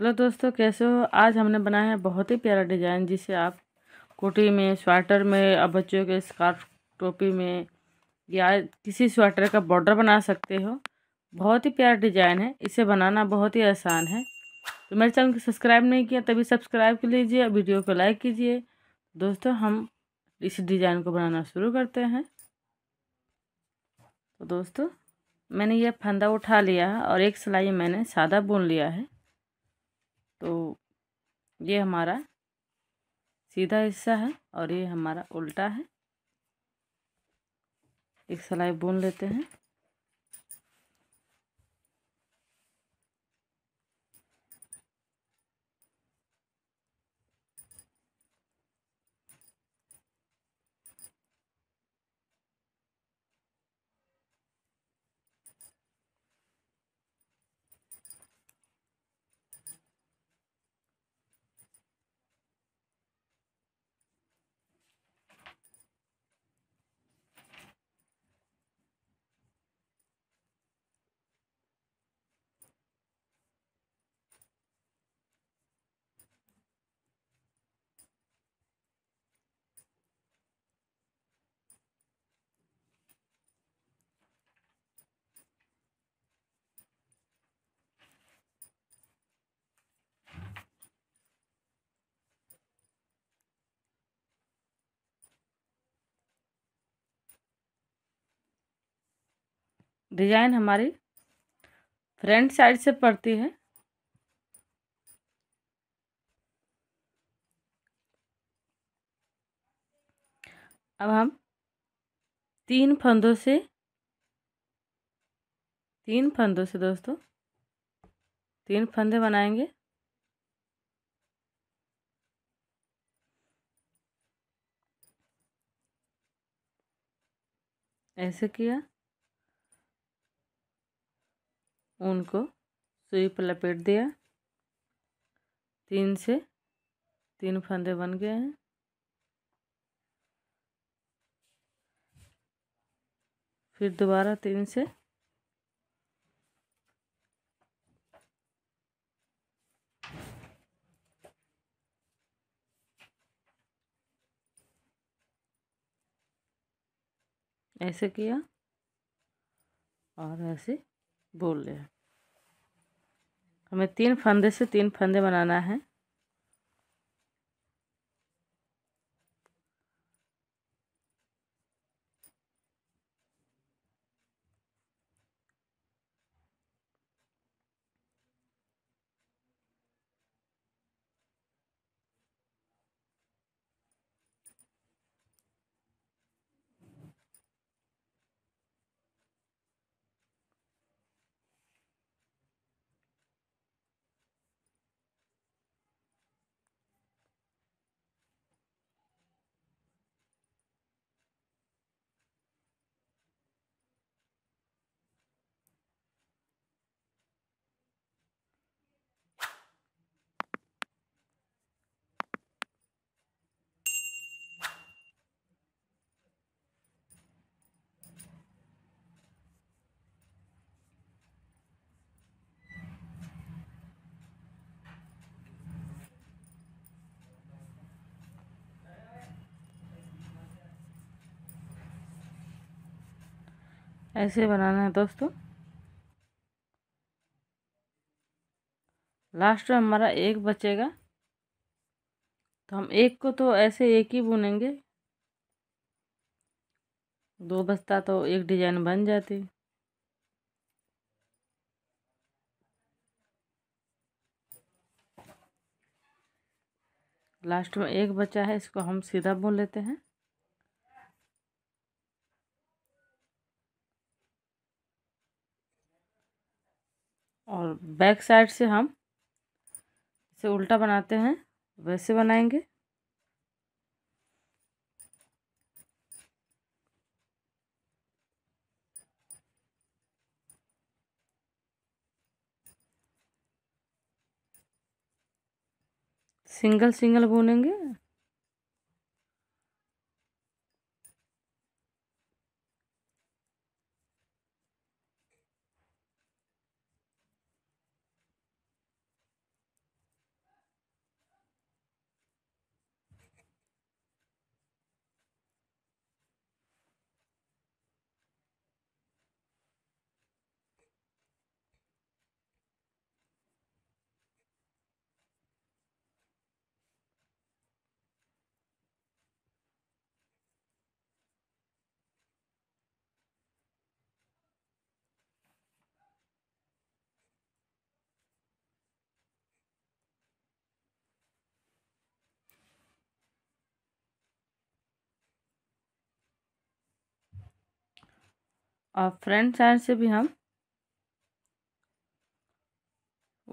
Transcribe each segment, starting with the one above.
hello दोस्तों कैसे हो आज हमने बनाया है बहुत ही प्यारा डिज़ाइन जिसे आप कोटी में स्वेटर में और बच्चों के स्कार्फ टोपी में या किसी स्वेटर का बॉर्डर बना सकते हो बहुत ही प्यारा डिज़ाइन है इसे बनाना बहुत ही आसान है तो मेरे चैनल को सब्सक्राइब नहीं किया तभी सब्सक्राइब कर लीजिए वीडियो को लाइक कीजिए दोस्तों हम इस डिज़ाइन को बनाना शुरू करते हैं तो दोस्तों मैंने यह फंदा उठा लिया है और एक सिलाई मैंने सादा बुन लिया है तो ये हमारा सीधा हिस्सा है और ये हमारा उल्टा है एक सलाई बुन लेते हैं डिज़ाइन हमारी फ्रंट साइड से पड़ती है अब हम तीन फंदों से तीन फंदों से दोस्तों तीन फंदे बनाएंगे ऐसे किया ऊन को सुई पर लपेट दिया तीन से तीन फंदे बन गए हैं फिर दोबारा तीन से ऐसे किया और ऐसे बोल लिया हमें तीन फंदे से तीन फंदे बनाना है ऐसे बनाना है दोस्तों लास्ट में हमारा एक बचेगा तो हम एक को तो ऐसे एक ही बुनेंगे दो बस्ता तो एक डिजाइन बन जाती लास्ट में एक बचा है इसको हम सीधा बुन लेते हैं और बैक साइड से हम इसे उल्टा बनाते हैं वैसे बनाएंगे सिंगल सिंगल बुनेंगे और फ्रंट साइड से भी हम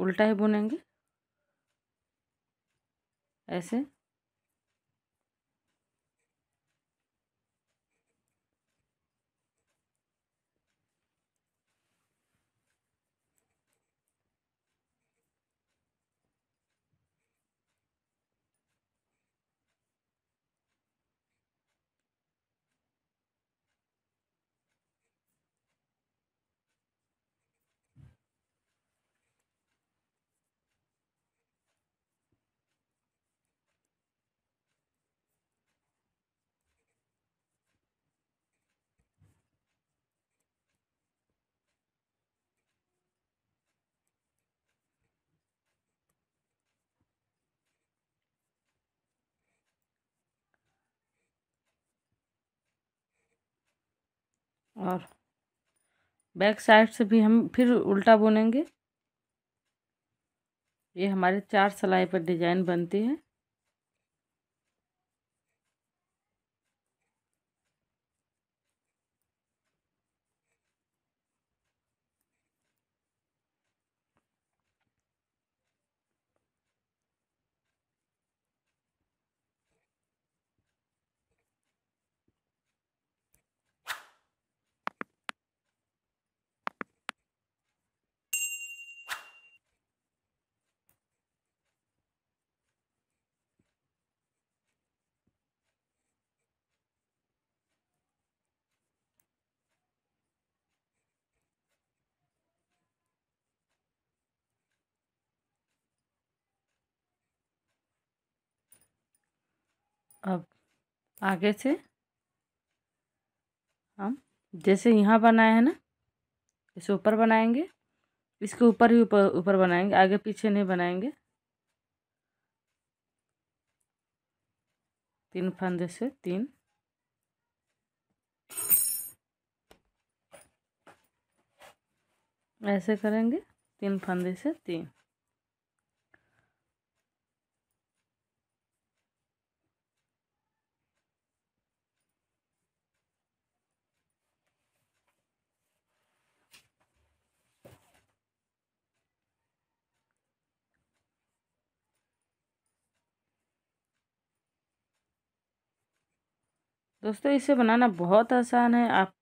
उल्टा ही बुनेंगे ऐसे और बैक साइड से भी हम फिर उल्टा बुनेंगे ये हमारे चार सलाई पर डिजाइन बनती है अब आगे से हम जैसे यहाँ बनाए हैं ना इसे ऊपर बनाएंगे इसके ऊपर ही ऊपर ऊपर बनाएंगे आगे पीछे नहीं बनाएंगे तीन फंदे से तीन ऐसे करेंगे तीन फंदे से तीन दोस्तों इसे बनाना बहुत आसान है आप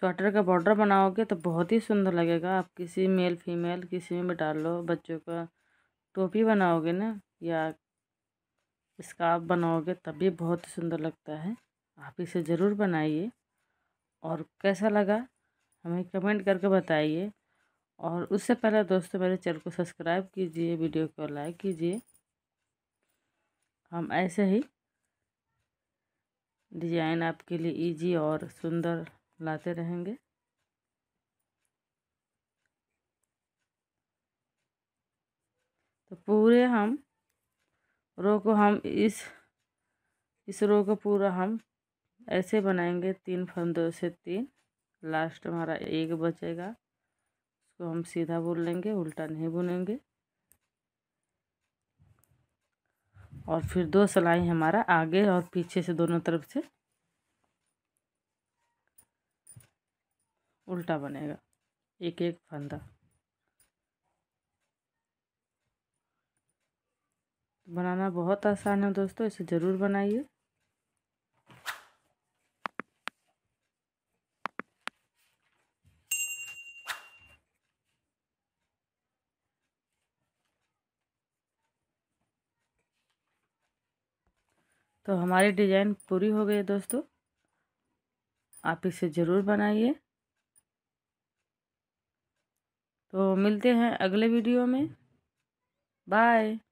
स्वेटर का बॉर्डर बनाओगे तो बहुत ही सुंदर लगेगा आप किसी मेल फीमेल किसी में भी डाल लो बच्चों का टोपी बनाओगे ना या स्कार्फ बनाओगे तब भी बहुत सुंदर लगता है आप इसे ज़रूर बनाइए और कैसा लगा हमें कमेंट करके बताइए और उससे पहले दोस्तों मेरे चैनल को सब्सक्राइब कीजिए वीडियो को लाइक कीजिए हम ऐसे ही डिज़ाइन आपके लिए इजी और सुंदर लाते रहेंगे तो पूरे हम रो को हम इस इस रो को पूरा हम ऐसे बनाएंगे तीन फंदों से तीन लास्ट हमारा एक बचेगा उसको हम सीधा बुन लेंगे उल्टा नहीं बुनेंगे और फिर दो सिलाई हमारा आगे और पीछे से दोनों तरफ से उल्टा बनेगा एक एक फंदा बनाना बहुत आसान है दोस्तों इसे ज़रूर बनाइए तो हमारी डिज़ाइन पूरी हो गई दोस्तों आप इसे ज़रूर बनाइए तो मिलते हैं अगले वीडियो में बाय